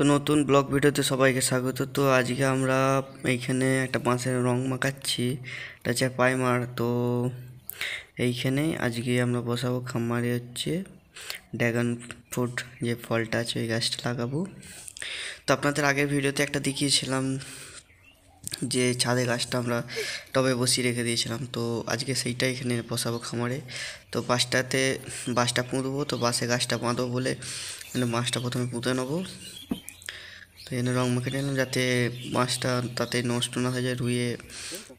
তো নতুন ব্লগ ভিডিওতে সবাইকে স্বাগত তো আজকে আমরা এইখানে একটা বাঁশের রং মাখাচ্ছি এটা হচ্ছে পাইমার তো এইখানে আজকে আমরা বসাবো খামারে হচ্ছে ড্রাগন ফ্রুট যে ফলটা আছে ওই গাছটা লাগাবো তো আপনাদের আগের ভিডিওতে একটা দেখিয়েছিলাম যে ছাদে গাছটা আমরা টবে বসিয়ে রেখে দিয়েছিলাম তো আজকে সেইটা এখানে বসাবো খামারে তো বাসটাতে বাসটা পুঁতবো তো বাসে গাছটা বাঁধবো বলে বাঁশটা প্রথমে পুঁতে নেবো তো এখানে রং মেখে নিলাম যাতে মাছটা তাতে নষ্ট না হয়ে যায় রুয়ে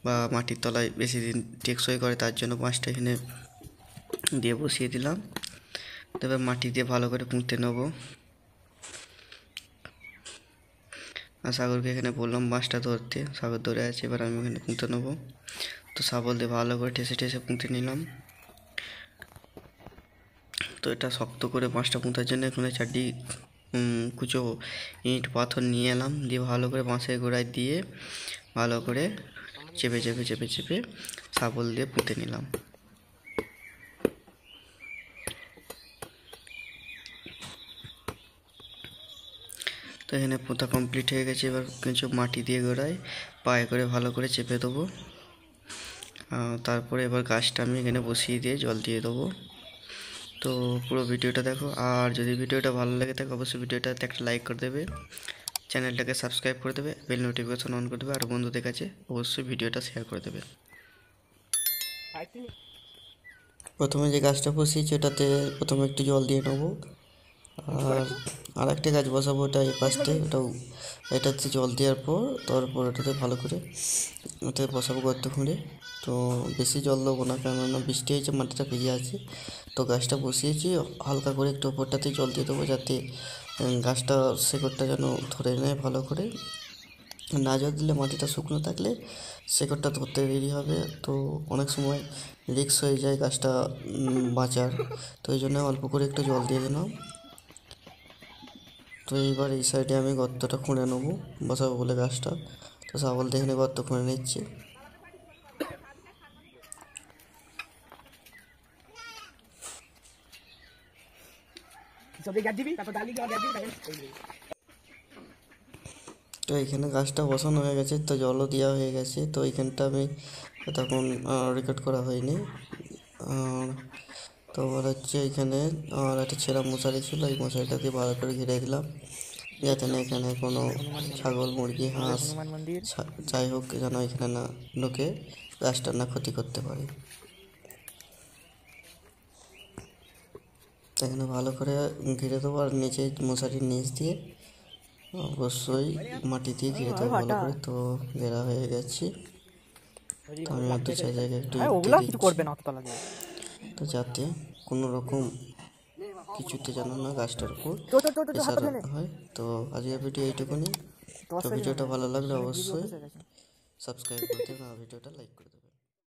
বা মাটির তলায় বেশি দিন টেকসই করে তার জন্য মাছটা এখানে দিয়ে বসিয়ে দিলাম তারপর মাটি দিয়ে ভালো করে পুঁতে নেবো আর সাগরকে এখানে বললাম মাছটা ধরতে সাগর ধরে আছে এবার আমি ওখানে পুঁতে নেবো তো সাবল দিয়ে ভালো করে ঠেসে ঠেসে পুঁতে নিলাম তো এটা শক্ত করে মাছটা পুঁতার জন্য এখানে চারদিক কুচো ইট পাথর নিয়ে এলাম দিয়ে ভালো করে বাঁশের গোড়ায় দিয়ে ভালো করে চেপে চেপে চেপে চেপে শাবল দিয়ে পুঁতে নিলাম তো এখানে পোঁতা কমপ্লিট হয়ে গেছে এবার কিছু মাটি দিয়ে গোড়ায় পায়ে করে ভালো করে চেপে দেবো তারপরে এবার গাছটা আমি এখানে বসিয়ে দিয়ে জল দিয়ে দেবো তো পুরো ভিডিওটা দেখো আর যদি ভিডিওটা ভালো লাগে থাকে অবশ্যই ভিডিওটাতে একটা লাইক করে দেবে চ্যানেলটাকে সাবস্ক্রাইব করে দেবে বেল নোটিফিকেশন অন করে দেবে আর বন্ধুদের কাছে অবশ্যই ভিডিওটা শেয়ার করে দেবে প্রথমে যে গাছটা বসিয়েছি ওটাতে প্রথমে একটু জল দিয়ে নেবো আর আর একটা গাছ বসাবো ওটা এই পাশটায় ওটাও এটাতে জল দেওয়ার পর তারপর ওটাতে ভালো করে ওটাতে বসাবো গর্ত খুঁড়ে তো বেশি জল দেবো না কেননা বৃষ্টি হয়েছে মাটিটা ভিজে আছে তো গাছটা বসিয়েছি হালকা করে একটু ওপরটাতে জল দিয়ে দেবো যাতে গাছটা শেকড়টা যেন ধরে নেয় ভালো করে না জল দিলে মাটিটা শুকনো থাকলে শেকড়টা ধরতে দেরি হবে তো অনেক সময় রিক্স হয়ে যায় গাছটা বাঁচার তো এই জন্য অল্প করে একটু জল দিয়ে দিলাম তো এইবার এই সাইডে আমি গর্তটা খুঁড়ে নেবো বসাবো বলে গাছটা তো সাবল দিয়ে এখানে গর্ত খুঁড়ে নিচ্ছি তো এখানে গাছটা বসানো হয়ে গেছে তো জলও দেওয়া হয়ে গেছে তো এইখানটা আমি তখন রেকর্ড করা হয়নি আর তো হচ্ছে এখানে আর একটা ছেঁড়া মশারি ছিল এই মশারিটাকে ভালো করে ঘিরে দিলাম যাতে না এখানে কোনো ছাগল মুরগি হাঁস যাই হোক যেন এখানে না ঢুকে গাছটা না ক্ষতি করতে পারে এখানে ভালো করে ঘিরে দেবো আর নিচে মশারির নিচ দিয়ে অবশ্যই মাটি দিয়ে ঘিরে দেবো ভালো করে তো ঘেরা হয়ে গেছি আমি একটু চাই জায়গায় একটু করবে না তো যাতে কোনো রকম কিছুতে যেন না গাছটার উপর হয় তো আজকে ভিডিও এইটুকুনি তো ভিডিওটা ভালো লাগলে অবশ্যই সাবস্ক্রাইব করতে দেবেন ভিডিওটা লাইক করে